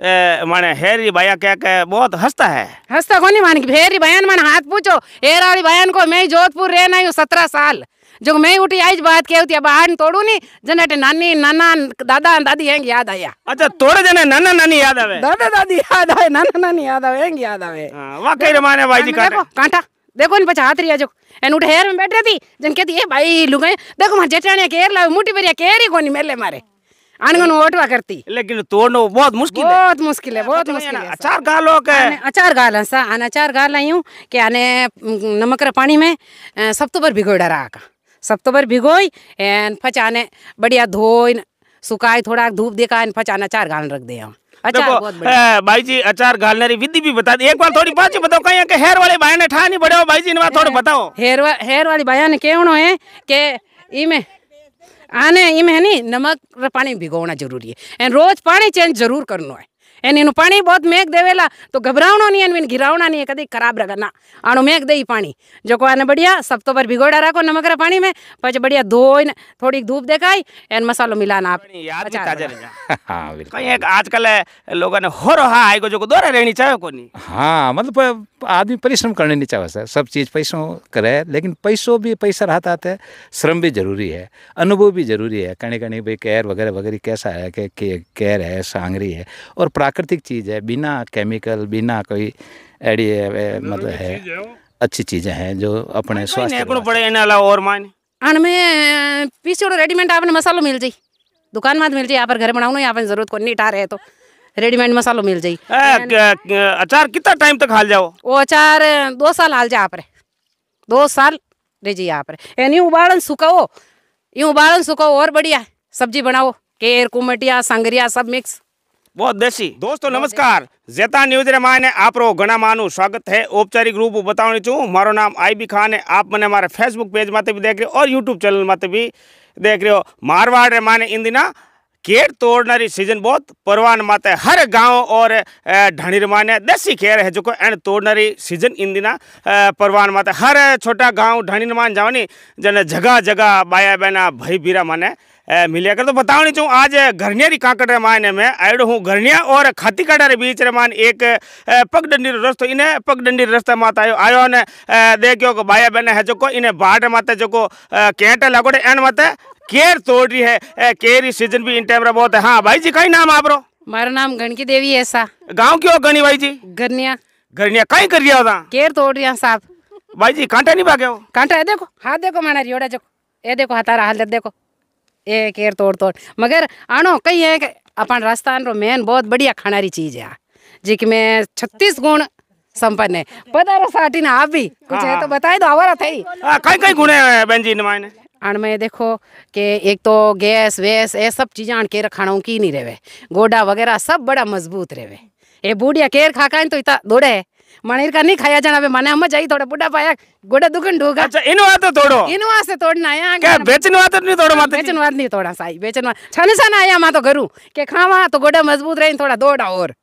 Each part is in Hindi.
माने हेरी भैया क्या क्या बहुत हंसता है हंसता कौन मान हेरी बयान मान हाथ पूछो हेराड़ी बयान को मैं जोधपुर रह रहना हूँ सत्रह साल जो मैं उठी आई बात के होती आन तोड़ू नी जन अटे नानी नाना दादा दादी हैंग याद आया अच्छा तोड़े जने नाना नानी याद आवे दादा दादी याद आवे नाना नानी याद आवे हैंग याद आवे हाँ, वाकई रे माने भाई जी कांटा कांटा देखो इन पछा हाथ रिया जो एन उठे हेर में बैठ रही थी जन कहती ए भाई लुगाई देखो मां जेठानिया केर लावे मुट्ठी भरिया केर ही कोनी मेले मारे अनगन ओटवा करती लेकिन तोड़ना बहुत मुश्किल है बहुत मुश्किल है बहुत मुश्किल है अचार गालो के अचार गाल सा आने अचार गाल हूं के आने नमक रे पानी में सब तो पर भिगो डरा का सब तो पर भिगोई एन फचाने बढ़िया धोई सुकाई थोड़ा धूप देखा एन फचाने अचार गाल रख दे अचार भाई जी अचार गालने की विधि भी बता दी एक बार थोड़ी पाची बताओ कहीं के हेयर वाले भाई ने ठा ठानी पड़े भाई जी ने थोड़ा बताओ हेयर हेयर वाली भाई ने केवनो है के इमें आने इमें है नी नमक पानी भिगोना जरूरी है एन रोज पानी चेंज जरूर करना है एन इन पानी बहुत मेघ देवेला तो घबरावना नहीं है घिरावना नहीं कदी खराब रहेगा ना आनो मेघ दे पानी जो को आने बढ़िया सब तो पर भिगोड़ा रखो नमक रे पानी में पच बढ़िया धोए थोड़ी धूप देखाई एन मसालो मिलाना आप हाँ बिल्कुल कहीं एक आजकल लोगों ने हो रहा को जो को रहनी चाहे को नहीं मतलब आदमी परिश्रम करने नहीं चाहे सर सब चीज़ पैसों करे लेकिन पैसों भी पैसा रहता आता तो है श्रम भी जरूरी है अनुभव भी जरूरी है कहीं कहीं भाई कैर वगैरह वगैरह कैसा है कि के, कैर है सांगरी है और प्राकृतिक चीज़ है बिना केमिकल बिना कोई एडी मतलब है अच्छी चीज़ें हैं जो अपने स्वास्थ्य और में पीछे रेडीमेड आपने मसालों मिल जाए दुकान में मिल जाए यहाँ पर घर बनाओ यहाँ पर जरूरत को नहीं रहे तो रेडीमेड मसालो मिल जाये अचार कितना टाइम तक हाल जाओ वो अचार दो साल हाल जाए आप दो साल रह जाइए आप यानी उबाड़न सुखाओ यूँ उबाड़न सुखाओ और बढ़िया सब्जी बनाओ केर कुमटिया संगरिया सब मिक्स बहुत देसी दोस्तों नमस्कार जेता न्यूज रे माने आप रो આપરો मानु स्वागत है औपचारिक रूप बतावनी બતાવણી मारो नाम आई बी खान है आप मने મારા फेसबुक पेज माते भी देख रहे हो और यूट्यूब चैनल माते भी देख रहे हो मारवाड़ रे माने इन दिना केर री सीजन बहुत परवान है हर गांव और ढणीर माने देसी केर है जो को एंड री सीजन इन दिना परवान है हर छोटा गांव ढणीर मान जावनी जन जगह जगह बाया बहना भाई बीरा माने मिले कर तो बताओ नहीं चाहूँ आज घरनिया री रे मायने में आयो हूँ घरनिया और खातीकाड़ा रे बीच रे मान एक पगडंडी रो रस्तो इन्हें पगडंडी रस्ते माता आयो आयो ने देखियो को भाई बहन है जो को इन्हें बाट माते जो को कैंट लगोड़े एन माते केर तोड़ रही है केरी सीजन भी इन टाइम रे बहुत है हाँ भाई जी कई नाम आप रो मारा नाम गणकी देवी है सा गाँव क्यों गणी भाई जी घरनिया घरनिया कहीं कर रिया हो केर तोड़ रिया साहब भाई जी कांटा नहीं भागे हो कांटा है देखो हाथ देखो माना रियोड़ा जो ये देखो हाथारा हाल देखो एक एर तोड़ तोड़ मगर आनो कई है अपन राजस्थान रो मेन बहुत बढ़िया खाना री चीज है जिक में छत्तीस गुण संपन्न है पता रो साठी ना आप भी कुछ है तो हाँ। बताए दो आवारा थी कई कई गुण है बहन जी ने अण में देखो के एक तो गैस वैस ये सब चीज़ आण केर खाना की नहीं रहे गोडा वगैरह सब बड़ा मजबूत रहे ये बूढ़िया केर खा खाए तो इतना दौड़े है मणिर का नहीं खाया जाना बे माने हम जाई थोड़ा बुड्ढा पाया गोड़ा दुकान ढोगा अच्छा इन बात तो तोड़ो इन बात से तोड़ना आया क्या बेचन बात तो नहीं तोड़ो माता बेचन बात नहीं तोड़ा साई बेचन बात छन सन आया मा तो करू के खावा तो गोड़ा मजबूत रहे थोड़ा दौड़ा और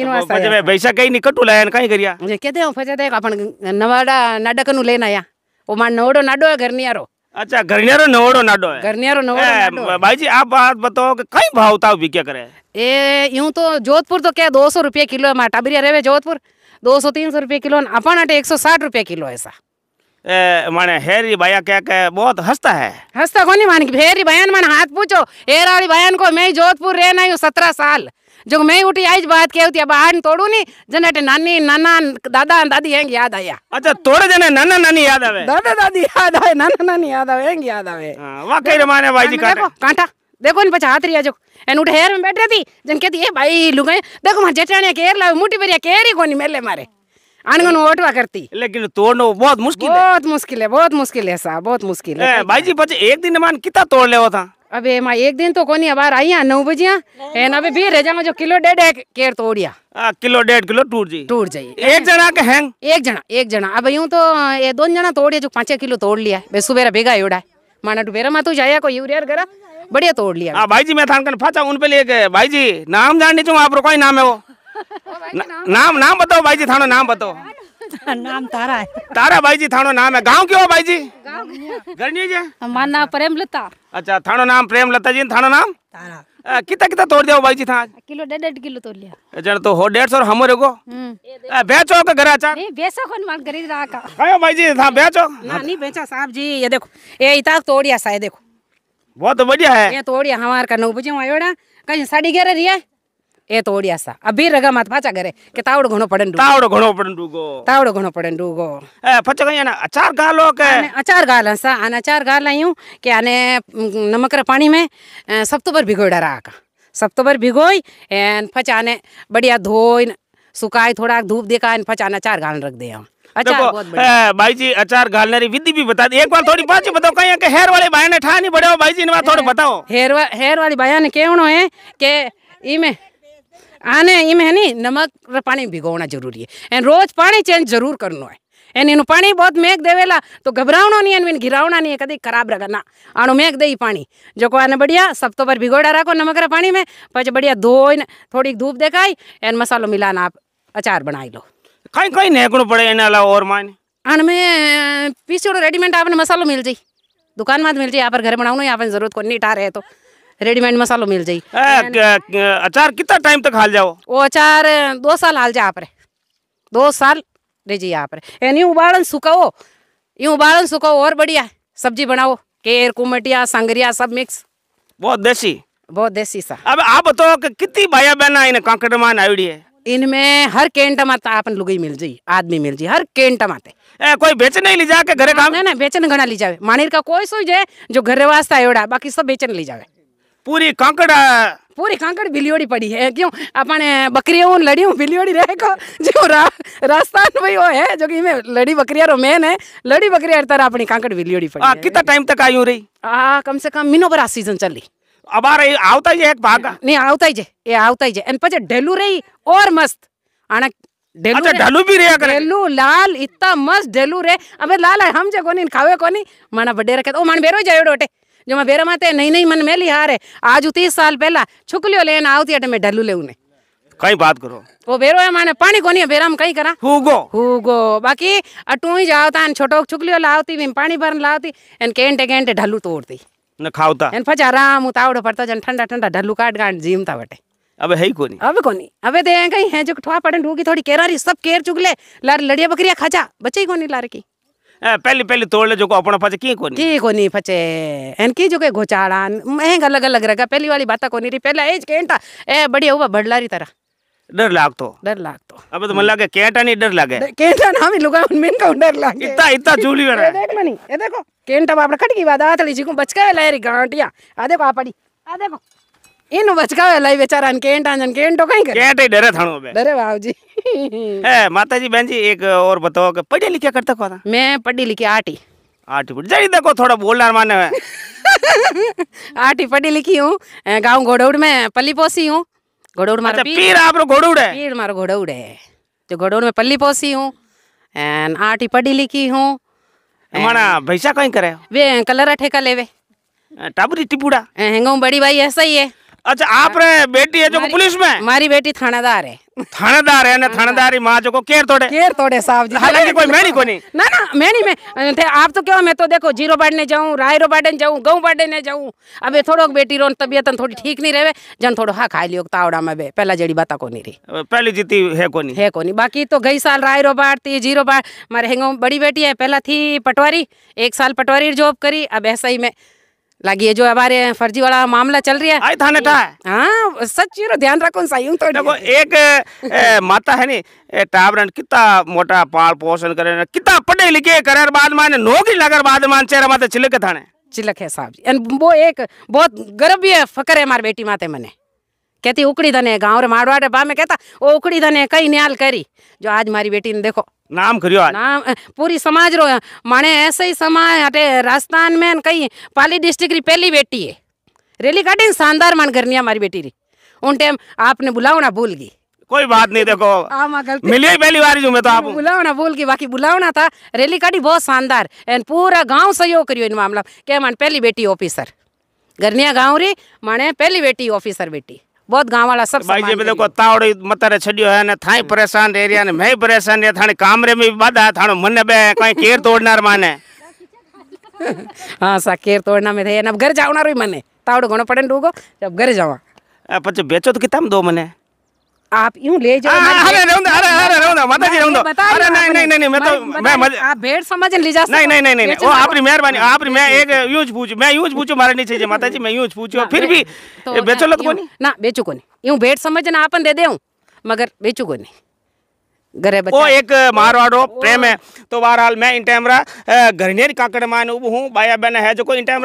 इन वास्ते तो मैं पैसा कहीं निकटू लाया कहीं करिया जे कहते हो फजे देख अपन नवाड़ा नाडकनु लेना आया ओ मान नवड़ो नाडो घर नहीं आरो अच्छा घरनियारो नवड़ो नाडो है घरनेरो नवड़ो भाई जी आप बात बताओ कि कई भाव ताव बिक्या करे ए यूं तो जोधपुर तो क्या 200 सौ रुपये किलो है माटा बिरिया रहे जोधपुर दो सौ तीन सौ रुपये किलो अपन अटे 160 सौ साठ रुपये किलो ऐसा माने हेरी भाया क्या क्या बहुत हंसता है हंसता कौन मान के हेरी भयान मान हाथ पूछो हेरारी भयान को मैं जोधपुर रहना हूँ सत्रह साल जो मैं उठी आई बात के कहती अब आन तोड़ू नी जन अटे नानी नाना दादा दादी हैंग याद आया अच्छा तोड़े जने नाना नानी याद आवे दादा दादी याद आवे नाना नानी याद आवे हैंग याद आवे हाँ, वाह कई रमाने भाई जी कांटा कांटा देखो इन पछा हाथ रिया जो एन उठे हेर में बैठ रही थी जन कहती ए भाई लुगाई देखो मां जेठाने केर लावे मुट्ठी भरिया केर ही कोनी मेले मारे अनगन ओटवा करती लेकिन तोड़नो बहुत मुश्किल है बहुत मुश्किल है बहुत मुश्किल है साहब बहुत मुश्किल है भाई जी बच्चे एक दिन मान कितना तोड़ ले था अबे मां एक दिन तो कोनी अबार आई है 9 बजे है हाँ? ना अबे बीर रह जाऊं जो किलो डेढ़ एक केर तोड़िया आ किलो डेढ़ किलो टूट जी टूट जाई एक जना के हैंग एक जना एक जना अब यूं तो ये दो जना तोड़े जो 5 किलो तोड़ लिया बे सुबेरा भेगा योड़ा माना तो बेरा मा तू जाया को यूरिया करा बढ़िया तोड़ लिया हां भाई जी मैं थान कन फाचा उन पे ले लेके भाई जी नाम जाननी चाहूं आप कोई नाम है वो नाम नाम बताओ भाई जी थानो नाम बताओ नाम तारा है तारा भाई जी थानो नाम है गांव क्यों भाई जी गरनी जी हमारा नाम प्रेम लता अच्छा थानो नाम प्रेम लता जी थानो नाम तारा कितना कितना तोड़ दिया भाई जी था किलो डेढ़ डेढ़ किलो तोड़ लिया जन तो हो डेढ़ सौ हमारे को हम्म। बेचो का घर आचा नहीं बेचा कौन मान खरीद रहा का कहो भाई जी था बेचो ना नहीं बेचा साहब जी ये देखो ये इतना तोड़िया सा देखो बहुत बढ़िया है ये तोड़िया हमारे का नौ बजे आयोड़ा कहीं साड़ी साढ़े रही है ए तोड़िया सा अभी रगा मत फाचा करे के तावड़ घणो पड़न डूगो तावड़ घणो पड़न डूगो तावड़ घणो पड़न डूगो ए फचे गया ना अचार गालो के अचार गाल सा आने अचार गाल आयो के आने नमक रे पानी में सब तो पर भिगोड़ा रहा का सब तो पर भिगोई एन फचाने बढ़िया धोई सुकाई थोड़ा धूप देखा एन फचाने अचार गाल रख दे अचार बहुत बड़ी भाई जी अचार एक बार थोड़ी पाची बताओ कहीं के हेर वाले भाई ने ठा नहीं बड़े भाई जी ने थोड़ा बताओ हेर हेर वाली भाई ने कहना है के इमें आने इमें है नी नमक पानी भिगोना जरूरी है एन रोज पानी चेंज जरूर करना है एन इन पानी बहुत मेघ देवेला तो घबरावना नहीं है घिरावना नहीं है कदी खराब रखा ना आनो मेघ दे पानी जो को आने बढ़िया सब तो पर भिगोड़ा रखो नमक रहा पानी में पच बढ़िया धोए थोड़ी धूप देखाई एन मसालो मिलाना आप अचार बनाई लो कई कहीं नेकड़ो पड़े इन अला और माने आन में पीछे रेडीमेड आपने मसालो मिल जाए दुकान में मिल जाए आप घर बनाओ ना जरूरत को नीटा रहे तो रेडीमेड मसालो मिल जाये अचार कितना टाइम तक हाल जाओ वो अचार दो साल हाल जाए आप दो साल रह जाइए आप यानी उबाड़न सुखाओ यूँ उबालन सुखाओ और बढ़िया सब्जी बनाओ केर कुमटिया संगरिया सब मिक्स बहुत देसी बहुत देसी सा अब आप बताओ कि कितनी भाया बहना इन कांकड़ मान आवड़ी है इनमें हर केंट माता अपन लुगाई मिल जाये आदमी मिल जाये हर केंट माते ए, कोई बेचने ही ले जाके घरे काम ना ना बेचने घना ले जावे मानिर का कोई सोई जाए जो घरे वास्ता आयोड़ा बाकी सब बेचने ले जावे पूरी कांकड़ पूरी कांकड़ बिलियोड़ी पड़ी है क्यों अपने बकरियों लड़ियों बिलियोड़ी रह को जो रा, राजस्थान में वो है जो कि में लड़ी बकरिया रो मेन है लड़ी बकरिया तरह अपनी कांकड़ बिलियोड़ी पड़ी आ, कितना टाइम तक आयु रही आ, कम से कम मिनो बरा सीजन चली अबार आवता ही एक भागा नहीं आवता ही जे ये आवता ही जे एन पचे ढेलू रही और मस्त आना डेलू अच्छा डेलू भी रहा करे डेलू लाल इतना मस्त डेलू रे अबे लाल हम जे कोनी खावे कोनी माना बड़े रखे तो, ओ मान बेरो जायो डोटे जो मैं बेरा माते नहीं नहीं मन में लिहा रहे आज उतीस साल पहला छुकलियो लेन आउ थी तो मैं ढलू ले उन्हें बात करो वो बेरो है माने पानी कोनी है बेरा हम कहीं करा हुगो हुगो बाकी अटू ही जाओ था छोटो छुकलियो लावती भी पानी भरन लावती एन केंटे केंटे ढलू तोड़ती न खाओता एन फज आराम उतावड़ पड़ता जन ठंडा ठंडा ढलू काट गांड जीमता बटे अबे है कोनी अबे कोनी अबे दे कहीं है जो ठवा पड़न ढूगी थोड़ी केरारी सब केर चुगले लार लड़िया बकरिया खाचा बचे ही कोनी लार की पहली पहली तोड़ ले जो को अपना पचे की कोनी की कोनी पचे एन की जो के घोचाड़ा महंगा अलग अलग रगा पहली वाली बात कोनी री पहला एज केंटा ए बढ़िया हुआ भडलारी तरह डर लाग तो डर लाग तो अब तो मन लागे केंटा नहीं डर लागे केंटा ना भी लुगा मेन का डर लागे इतना इतना चूली में देख मनी ये देखो केंटा बाप कट की बात आतली जी को बचका लायरी गांटिया आ देखो आ पड़ी आ देखो इन बचकावे लाई बेचारा केंट आंजन केंटो तो कहीं कर केंट ही डरे थानो बे डरे बाबू जी ए माताजी बहन जी एक और बताओ कि पढ़े लिखे करता कौन मैं पढ़ी लिखी आठी आठी पढ़ी जाई देखो थोड़ा बोलना माने आठी पढ़ी लिखी हूँ गांव घोड़ौड़ में पल्ली पोसी हूँ घोड़ौड़ मारा अच्छा, पीर, पीर आप घोड़ौड़ है पीर मारो घोड़ौड़ है जो घोड़ौड़ में पल्ली पोसी हूँ एंड आटी पढ़ी लिखी हूँ माना भैसा कहीं करे वे कलर ठेका लेवे टाबरी टिपुड़ा हेंगो बड़ी भाई ऐसा ही है अच्छा आप रे बेटी है जो पुलिस में मारी बेटी थानेदार है थानेदार है ना हाँ। थानेदारी माँ जो को केर तोड़े केर तोड़े साहब जी हालांकि कोई तो- मैं नहीं कोई नहीं ना ना मैं नहीं मैं थे आप तो क्यों मैं तो देखो जीरो बांटने जाऊँ रायरो बांटने जाऊँ गाँव बांटने जाऊँ अब ये थोड़ो बेटी रोन तबियत थोड़ी ठीक नहीं रहे जन थोड़ो हाँ खा लियो तावड़ा में बे पहला जड़ी बाता कोनी रही पहली जीती है कोनी है कोनी बाकी तो गई साल रायरो बांटती जीरो बांट मारे हेंगो बड़ी बेटी है पहला थी पटवारी एक साल पटवारी जॉब करी अब ऐसा ही मैं लगी है जो हमारे फर्जी वाला मामला चल रहा है आई थाने था हाँ सच ध्यान रखो सही हूँ तो देखो एक ए, माता है नी टावर कितना मोटा पाल पोषण करे कितना पढ़े लिखे करे बाद माने नौकरी लगर बाद मान चेहरा माते छिलके थाने चिलक है साहब जी वो एक बहुत गर्व भी है फकर है हमारी बेटी माते मने कहती उकड़ी धने गाँव रे मारवाड़े बा में कहता वो उकड़ी धने कई न्याल करी जो आज मारी बेटी ने देखो नाम करियो आज नाम पूरी समाज रो माने ऐसे ही समाज अटे राजस्थान में कई पाली डिस्ट्रिक्ट री पहली बेटी है रैली काटे शानदार मान करनी है हमारी बेटी री उन टाइम आपने बुलाओ ना भूल गई कोई बात नहीं देखो मिली पहली बार मैं तो आप बुलावना बोल के बाकी बुलावना था रैली काटी बहुत शानदार एंड पूरा गांव सहयोग करियो इन मामला के मान पहली बेटी ऑफिसर गर्निया गांव री माने पहली बेटी ऑफिसर बेटी बहुत गांव वाला सब भाई जी देखो तावड़ो मतारे छडियो है ने थाई परेशान रह ने मैं परेशान रह थाने कामरे में भी बाधा थानो मने बे काई केर तोड़नार माने हां सा केर तोड़ना में थे अब घर जावना रोई मने तावड़ो घणो पड़े डूगो जब घर जावा पछ बेचो तो कितना दो मने आप यूं ले जाओ नहीं नहीं तो- नहीं नहीं आपकी मेहरबानी हाँ, मैं एक यूज पूछ मैं यूज मारे नहीं चाहिए माता जी मैं यूज फिर भी तो बेचो लत तो ना बेचो कोनी यूं भेड़ समझ ना आपन दे दे मगर को नहीं ઘરે एक मारवाड़ो प्रेम है तो बहरहाल मैं इन टाइम घरनेर काकड़ मान उब हूँ बाया बहन है जो इन टाइम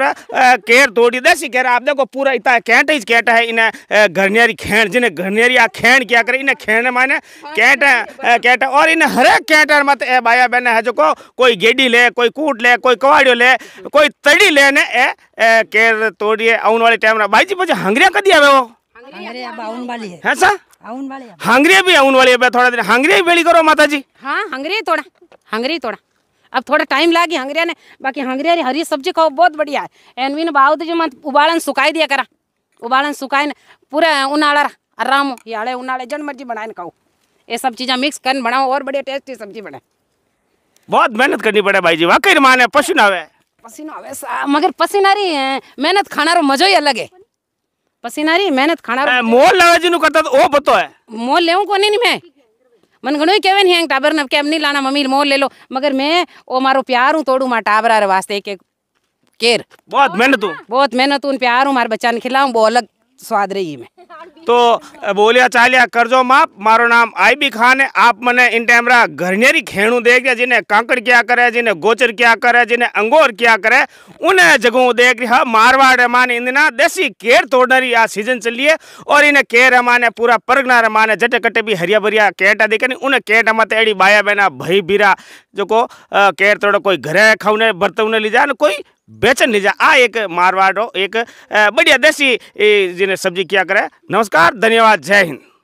केर तोड़ी देसी केर आप देखो पूरा इतना कैंट ही कैट है इन्हें घरनेरी खेण जिन्हें घरनेरी आ खेण क्या करे इन्हें खेण माने कैट है हाँ, कैट है और इन्हें इन कैट है मत ए बाया बहन है जो को, कोई गेडी ले कोई कूट ले कोई कवाड़ियों ले कोई तड़ी ले ने ए, ए केर तोड़िए आने वाले टाइम भाई जी मुझे हंगरिया कदी आवे वो हंगरिया बाउन वाली है सर ಅವನ್ ಬಾಳೆ ಹಂಗ್ರಿ ಬಿ ಅವನ್ वाली ಬೆ ಥೋಡಾ ದಿನ ಹಂಗ್ರಿ ಬೆಳಿಗರೋ ಮಾತಾಜಿ ಹಾ ಹಂಗ್ರಿ थोड़ा ಹಂಗ್ರಿ हाँ, थोड़ा अब थोड़ा टाइम लागे हंगरिया ने बाकी हंगरिया हरी सब्जी खाओ बहुत बढ़िया है एनवीन बाउद जो मत उबालन सुखाई दिया करा उबालन सुखाए पूरा उनाला आराम हो उनाले जन मर्जी बनाए खाओ ये सब चीज़ें मिक्स कर बनाओ और बढ़िया टेस्टी सब्जी बनाए बहुत मेहनत करनी पड़े भाई जी वाकई माने पसीना आवे पसीना आवे मगर पसीना रही है मेहनत खाना रो मजा ही अलग है पसीना रही मेहनत खाना मोल लावे जिनु करता तो ओ बतो है मोल लेऊ कोनी नी मैं मन गणो केवे नी हैंग टाबर ने केम नी लाना मम्मी मोल ले लो मगर मैं ओ मारो प्यार हूं तोड़ू मा टाबरा रे वास्ते एक एक केर बहुत मेहनत हूं बहुत मेहनत हूं प्यार हूं मार बच्चा ने खिलाऊं वो अलग स्वाद रही में તો બોલ્યા मारो नाम आई भी खान है आप આપ મને ઇન ટેમરા घरनेरी खेणू देख રહ્યા जिन्हें कांकड़ क्या करे जिन्हें गोचर क्या करे जिन्हें अंगोर क्या करे उन्हें જગહ देख रहा मारवाड़ रमान इंदिना देसी केर रही आज सीजन चलिए और इन्हें केर रमाने पूरा परगना रमाने जटे कटे भी हरिया भरिया केटा देखे नहीं उन्हें केट मते एड़ी बाया बहना भई बीरा जो को केर तोड़ो कोई घरे खाऊने बर्तन ले जाए कोई बेचन लीजा आ एक मारवाड़ो एक बढ़िया देसी जिन्हें सब्जी किया करे नमस्कार धन्यवाद जय हिंद